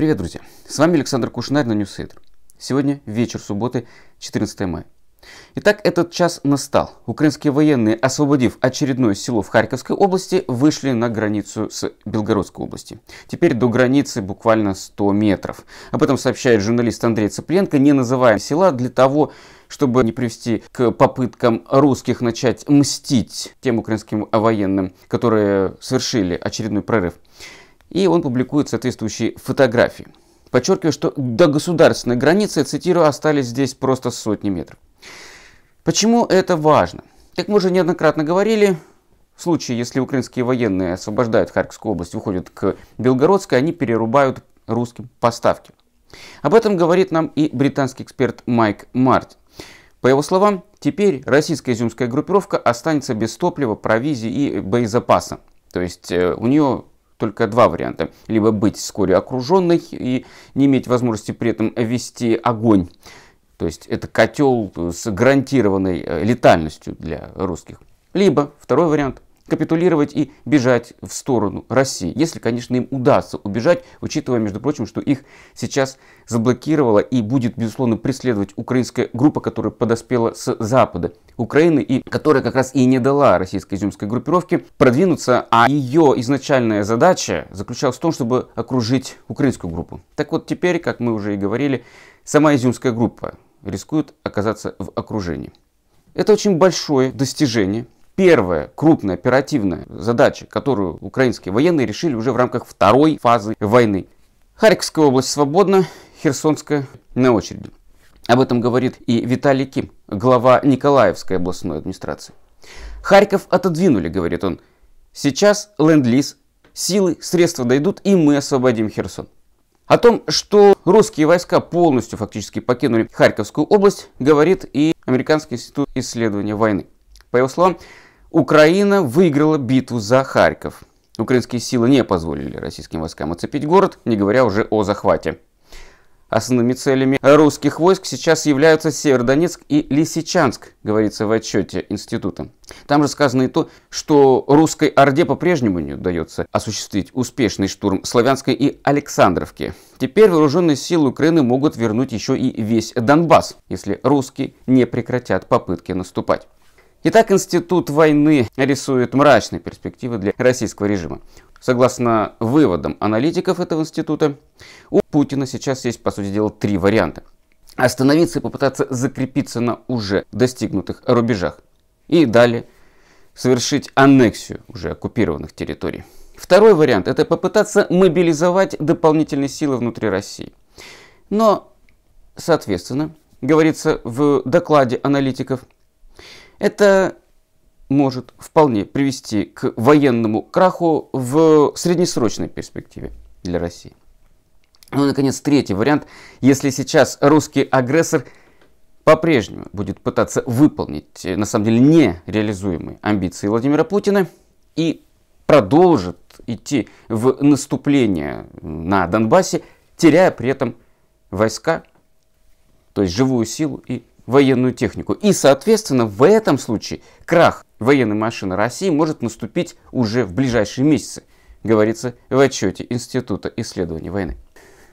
Привет, друзья! С вами Александр Кушнарь на Ньюсейдер. Сегодня вечер субботы, 14 мая. Итак, этот час настал. Украинские военные, освободив очередное село в Харьковской области, вышли на границу с Белгородской области. Теперь до границы буквально 100 метров. Об этом сообщает журналист Андрей Цыпленко, не называя села для того, чтобы не привести к попыткам русских начать мстить тем украинским военным, которые совершили очередной прорыв и он публикует соответствующие фотографии. Подчеркиваю, что до государственной границы, цитирую, остались здесь просто сотни метров. Почему это важно? Как мы уже неоднократно говорили, в случае, если украинские военные освобождают Харьковскую область, уходят к Белгородской, они перерубают русским поставки. Об этом говорит нам и британский эксперт Майк Мартин. По его словам, теперь российская изюмская группировка останется без топлива, провизии и боезапаса. То есть э, у нее только два варианта. Либо быть вскоре окруженной и не иметь возможности при этом вести огонь. То есть это котел с гарантированной э, летальностью для русских. Либо второй вариант – капитулировать и бежать в сторону России. Если, конечно, им удастся убежать, учитывая, между прочим, что их сейчас заблокировала и будет, безусловно, преследовать украинская группа, которая подоспела с запада Украины и которая как раз и не дала российской изюмской группировке продвинуться, а ее изначальная задача заключалась в том, чтобы окружить украинскую группу. Так вот, теперь, как мы уже и говорили, сама изюмская группа рискует оказаться в окружении. Это очень большое достижение – первая крупная оперативная задача, которую украинские военные решили уже в рамках второй фазы войны. Харьковская область свободна, Херсонская на очереди. Об этом говорит и Виталий Ким, глава Николаевской областной администрации. Харьков отодвинули, говорит он. Сейчас ленд-лиз, силы, средства дойдут, и мы освободим Херсон. О том, что русские войска полностью фактически покинули Харьковскую область, говорит и Американский институт исследования войны. По его словам, Украина выиграла битву за Харьков. Украинские силы не позволили российским войскам оцепить город, не говоря уже о захвате. Основными целями русских войск сейчас являются Северодонецк и Лисичанск, говорится в отчете института. Там же сказано и то, что русской Орде по-прежнему не удается осуществить успешный штурм Славянской и Александровки. Теперь вооруженные силы Украины могут вернуть еще и весь Донбасс, если русские не прекратят попытки наступать. Итак, Институт войны рисует мрачные перспективы для российского режима. Согласно выводам аналитиков этого института, у Путина сейчас есть, по сути дела, три варианта. Остановиться и попытаться закрепиться на уже достигнутых рубежах. И далее совершить аннексию уже оккупированных территорий. Второй вариант – это попытаться мобилизовать дополнительные силы внутри России. Но, соответственно, говорится в докладе аналитиков, это может вполне привести к военному краху в среднесрочной перспективе для России. Ну и, наконец, третий вариант. Если сейчас русский агрессор по-прежнему будет пытаться выполнить, э, на самом деле, нереализуемые амбиции Владимира Путина и продолжит идти в наступление на Донбассе, теряя при этом войска, то есть живую силу и военную технику. И, соответственно, в этом случае крах военной машины России может наступить уже в ближайшие месяцы, говорится в отчете Института исследований войны.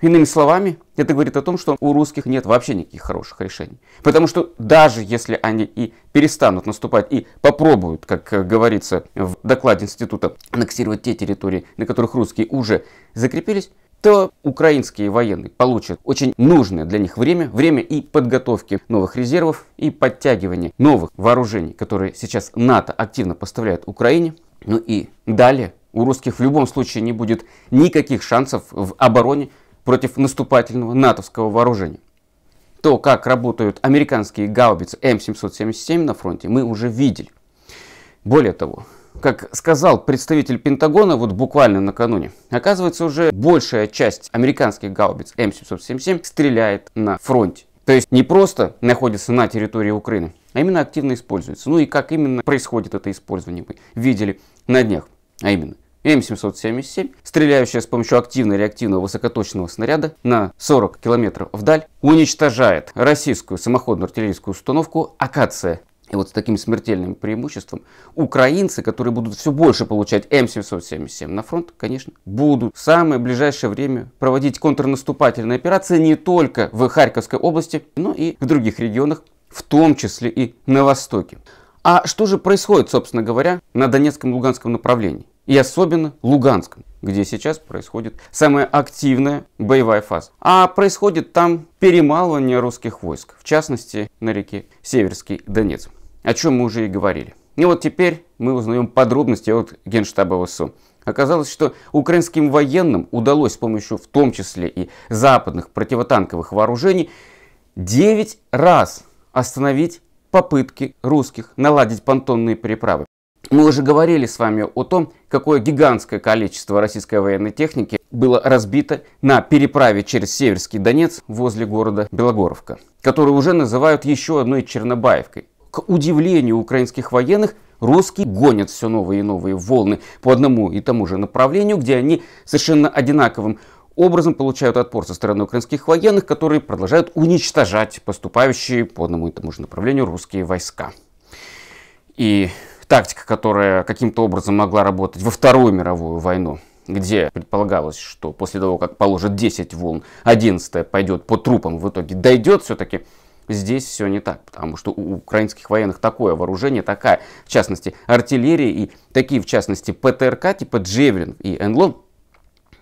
Иными словами, это говорит о том, что у русских нет вообще никаких хороших решений. Потому что даже если они и перестанут наступать и попробуют, как э, говорится в докладе института, аннексировать те территории, на которых русские уже закрепились, то украинские военные получат очень нужное для них время, время и подготовки новых резервов и подтягивания новых вооружений, которые сейчас НАТО активно поставляет Украине. Ну и далее у русских в любом случае не будет никаких шансов в обороне против наступательного натовского вооружения. То, как работают американские гаубицы М777 на фронте, мы уже видели. Более того, как сказал представитель Пентагона вот буквально накануне, оказывается уже большая часть американских гаубиц М777 стреляет на фронте. То есть не просто находится на территории Украины, а именно активно используется. Ну и как именно происходит это использование, мы видели на днях. А именно, М777, стреляющая с помощью активно-реактивного высокоточного снаряда на 40 км вдаль, уничтожает российскую самоходную артиллерийскую установку «Акация» И вот с таким смертельным преимуществом украинцы, которые будут все больше получать М777 на фронт, конечно, будут в самое ближайшее время проводить контрнаступательные операции не только в Харьковской области, но и в других регионах, в том числе и на Востоке. А что же происходит, собственно говоря, на Донецком и Луганском направлении? И особенно Луганском где сейчас происходит самая активная боевая фаза. А происходит там перемалывание русских войск, в частности на реке Северский Донец, о чем мы уже и говорили. И вот теперь мы узнаем подробности от Генштаба ВСУ. Оказалось, что украинским военным удалось с помощью в том числе и западных противотанковых вооружений 9 раз остановить попытки русских наладить понтонные переправы. Мы уже говорили с вами о том, какое гигантское количество российской военной техники было разбито на переправе через Северский Донец возле города Белогоровка, который уже называют еще одной Чернобаевкой. К удивлению украинских военных, русские гонят все новые и новые волны по одному и тому же направлению, где они совершенно одинаковым образом получают отпор со стороны украинских военных, которые продолжают уничтожать поступающие по одному и тому же направлению русские войска. И тактика, которая каким-то образом могла работать во Вторую мировую войну, где предполагалось, что после того, как положит 10 волн, 11 пойдет по трупам, в итоге дойдет все-таки, здесь все не так, потому что у украинских военных такое вооружение, такая, в частности, артиллерия и такие, в частности, ПТРК типа Джевлин и Энлон,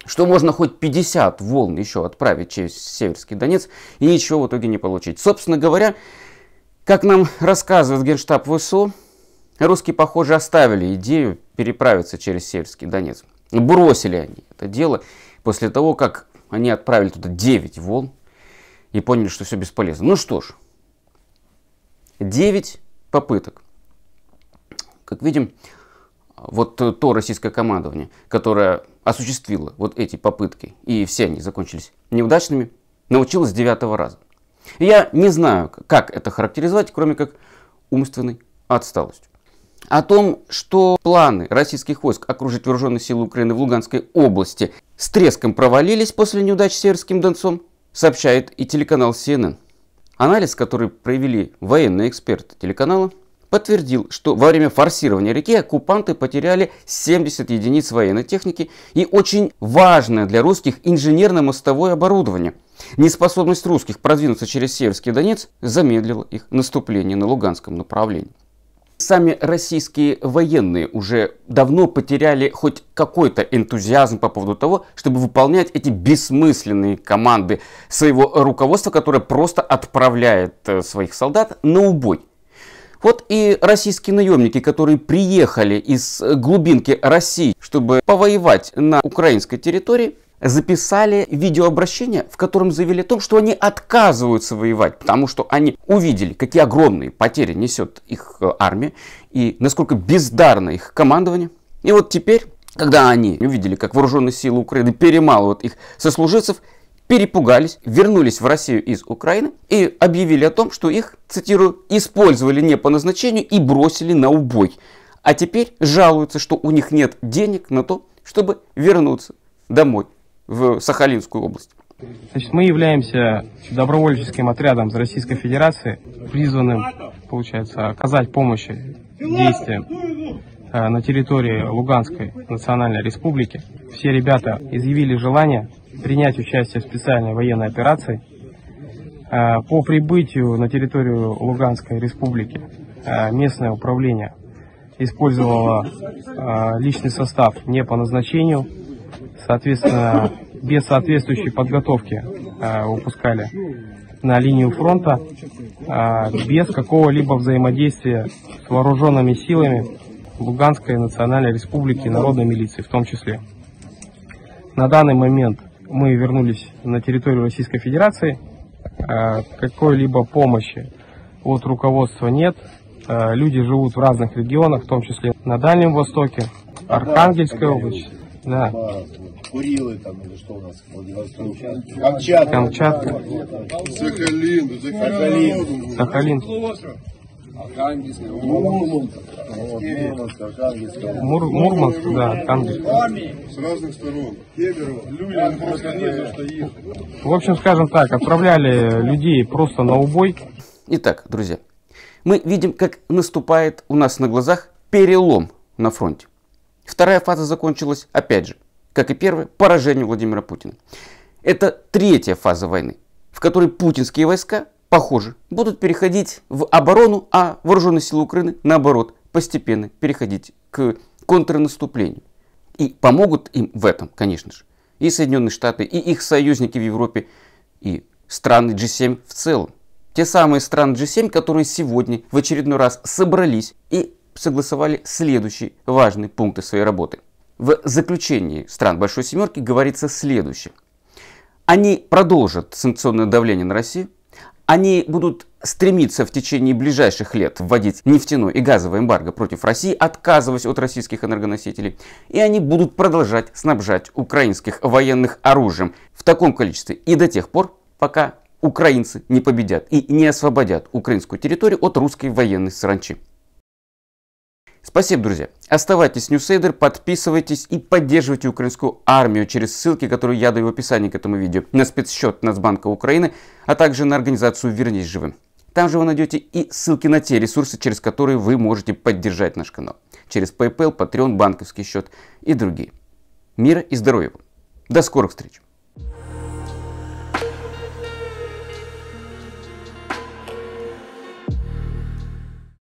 что можно хоть 50 волн еще отправить через Северский Донец и ничего в итоге не получить. Собственно говоря, как нам рассказывает Генштаб ВСУ, Русские, похоже, оставили идею переправиться через Северский Донец. Бросили они это дело после того, как они отправили туда 9 волн и поняли, что все бесполезно. Ну что ж, 9 попыток. Как видим, вот то российское командование, которое осуществило вот эти попытки, и все они закончились неудачными, научилось с девятого раза. Я не знаю, как это характеризовать, кроме как умственной отсталостью о том, что планы российских войск окружить вооруженные силы Украины в Луганской области с треском провалились после неудач с Северским Донцом, сообщает и телеканал CNN. Анализ, который провели военные эксперты телеканала, подтвердил, что во время форсирования реки оккупанты потеряли 70 единиц военной техники и очень важное для русских инженерно-мостовое оборудование. Неспособность русских продвинуться через Северский Донец замедлила их наступление на Луганском направлении. Сами российские военные уже давно потеряли хоть какой-то энтузиазм по поводу того, чтобы выполнять эти бессмысленные команды своего руководства, которое просто отправляет э, своих солдат на убой. Вот и российские наемники, которые приехали из э, глубинки России, чтобы повоевать на украинской территории, записали видеообращение, в котором заявили о том, что они отказываются воевать, потому что они увидели, какие огромные потери несет их э, армия и насколько бездарно их командование. И вот теперь, когда они увидели, как вооруженные силы Украины перемалывают их сослуживцев, перепугались, вернулись в Россию из Украины и объявили о том, что их, цитирую, использовали не по назначению и бросили на убой. А теперь жалуются, что у них нет денег на то, чтобы вернуться домой в Сахалинскую область. Значит, мы являемся добровольческим отрядом из Российской Федерации, призванным, получается, оказать помощь действиям э, на территории Луганской Национальной Республики. Все ребята изъявили желание принять участие в специальной военной операции. Э, по прибытию на территорию Луганской Республики э, местное управление использовало личный состав не по назначению, соответственно, без соответствующей подготовки э, выпускали на линию фронта, э, без какого-либо взаимодействия с вооруженными силами Луганской Национальной Республики Народной милиции в том числе. На данный момент мы вернулись на территорию Российской Федерации, э, какой-либо помощи от руководства нет, э, люди живут в разных регионах, в том числе на Дальнем Востоке, Архангельской области да. Э, курилы там, или что у нас, Владивосток, Камчатка, Камчатка. Сахалин, Сахалин, Сахалин. Архангельск, ну, Мурманск, Мурманск, да, Архангельск. С разных сторон. В общем, скажем так, отправляли людей просто на убой. Итак, друзья, мы видим, как наступает у нас на глазах перелом на фронте. Вторая фаза закончилась, опять же, как и первая, поражением Владимира Путина. Это третья фаза войны, в которой путинские войска, похоже, будут переходить в оборону, а вооруженные силы Украины, наоборот, постепенно переходить к контрнаступлению. И помогут им в этом, конечно же, и Соединенные Штаты, и их союзники в Европе, и страны G7 в целом. Те самые страны G7, которые сегодня в очередной раз собрались и согласовали следующие важные пункты своей работы. В заключении стран Большой Семерки говорится следующее. Они продолжат санкционное давление на Россию, они будут стремиться в течение ближайших лет вводить нефтяной и газовый эмбарго против России, отказываясь от российских энергоносителей. И они будут продолжать снабжать украинских военных оружием в таком количестве и до тех пор, пока украинцы не победят и не освободят украинскую территорию от русской военной саранчи. Спасибо, друзья. Оставайтесь с Ньюсейдер, подписывайтесь и поддерживайте украинскую армию через ссылки, которые я даю в описании к этому видео, на спецсчет Нацбанка Украины, а также на организацию «Вернись живым». Там же вы найдете и ссылки на те ресурсы, через которые вы можете поддержать наш канал. Через PayPal, Patreon, банковский счет и другие. Мира и здоровья вам. До скорых встреч.